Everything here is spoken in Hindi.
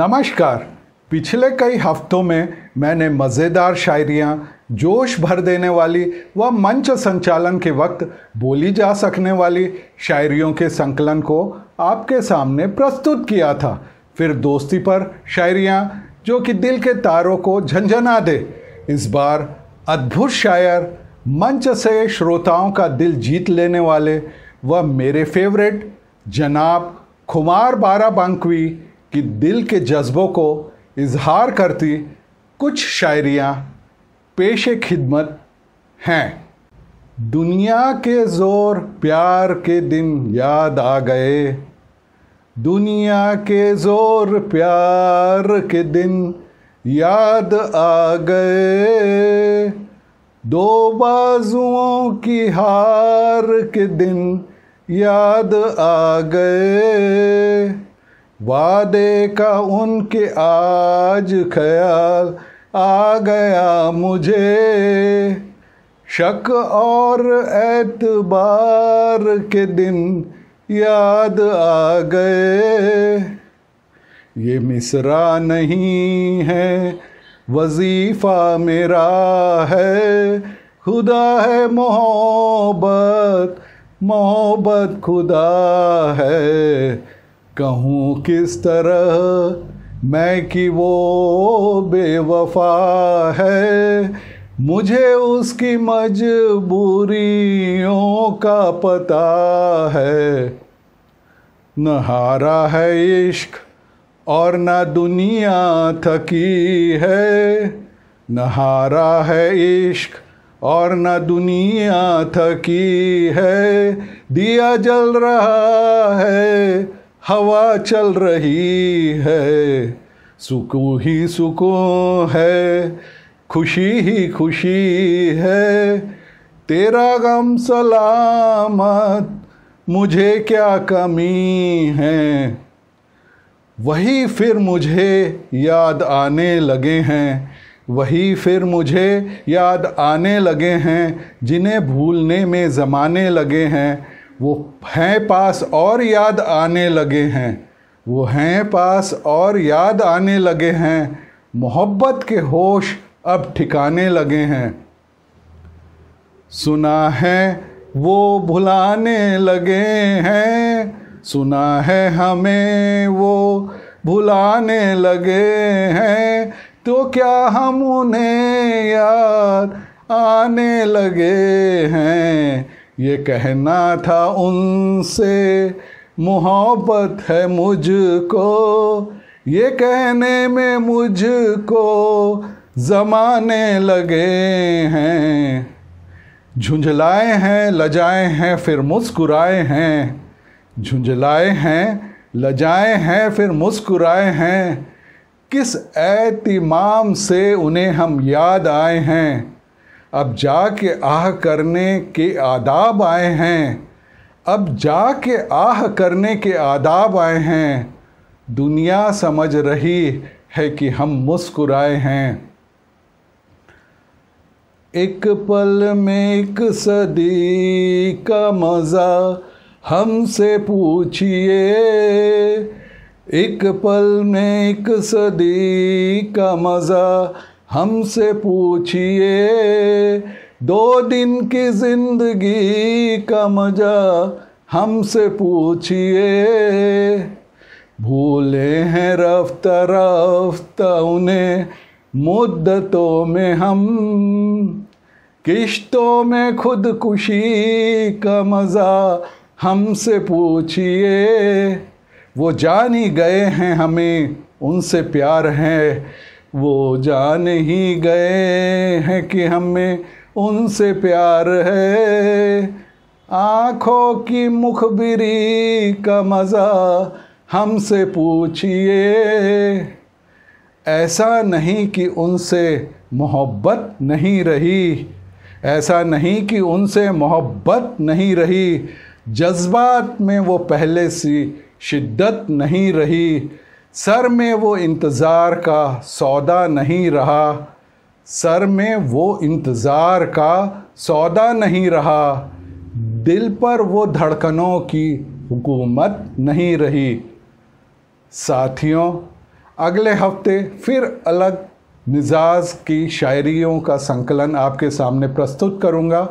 नमस्कार पिछले कई हफ्तों में मैंने मज़ेदार शायरियाँ जोश भर देने वाली व मंच संचालन के वक्त बोली जा सकने वाली शायरियों के संकलन को आपके सामने प्रस्तुत किया था फिर दोस्ती पर शायरियाँ जो कि दिल के तारों को झंझना दे इस बार अद्भुत शायर मंच से श्रोताओं का दिल जीत लेने वाले व मेरे फेवरेट जनाब खुमार बारा कि दिल के जज्बों को इजहार करती कुछ शायरियाँ पेश खिदमत हैं दुनिया के ज़ोर प्यार के दिन याद आ गए दुनिया के ज़ोर प्यार के दिन याद आ गए दो बाजुओं की हार के दिन याद आ गए वादे का उनके आज ख्याल आ गया मुझे शक और एतबार के दिन याद आ गए ये मिसरा नहीं है वजीफ़ा मेरा है खुदा है मोहब्बत मोहब्बत खुदा है कहूँ किस तरह मैं कि वो बेवफा है मुझे उसकी मजबूरियों का पता है न हारा है इश्क और न दुनिया थकी है न हारा है इश्क और न दुनिया थकी है दिया जल रहा है हवा चल रही है सुकून ही सुकून है खुशी ही खुशी है तेरा गम सलामत मुझे क्या कमी है वही फिर मुझे याद आने लगे हैं वही फिर मुझे याद आने लगे हैं जिन्हें भूलने में ज़माने लगे हैं वो हैं पास और याद आने लगे हैं वो हैं पास और याद आने लगे हैं मोहब्बत के होश अब ठिकाने लगे हैं सुना है वो भुलाने लगे हैं सुना है हमें वो भुलाने लगे हैं तो क्या हम उन्हें याद आने लगे हैं ये कहना था उनसे मोहब्बत है मुझको ये कहने में मुझको जमाने लगे हैं झुंझलाए हैं लजाए हैं फिर मुस्कुराए हैं झुंझलाए हैं लजाए हैं फिर मुस्कुराए हैं किस एतिमाम से उन्हें हम याद आए हैं अब जा के आह करने के आदाब आए हैं अब जा के आह करने के आदाब आए हैं दुनिया समझ रही है कि हम मुस्कुराए हैं एक पल में एक सदी का मज़ा हमसे पूछिए एक पल में एक सदी का मज़ा हमसे पूछिए दो दिन की जिंदगी का मजा हमसे पूछिए भूले हैं रफ्त रफ्त उन्हें मुद्दतों में हम किश्तों में खुदकुशी का मज़ा हमसे पूछिए वो जान ही गए हैं हमें उनसे प्यार है वो जान ही गए हैं कि हमें उनसे प्यार है आँखों की मुखबिरी का मज़ा हमसे पूछिए ऐसा नहीं कि उनसे मोहब्बत नहीं रही ऐसा नहीं कि उनसे मोहब्बत नहीं रही जज्बात में वो पहले सी शिद्दत नहीं रही सर में वो इंतज़ार का सौदा नहीं रहा सर में वो इंतज़ार का सौदा नहीं रहा दिल पर वो धड़कनों की हुकूमत नहीं रही साथियों अगले हफ्ते फिर अलग मिजाज की शायरियों का संकलन आपके सामने प्रस्तुत करूंगा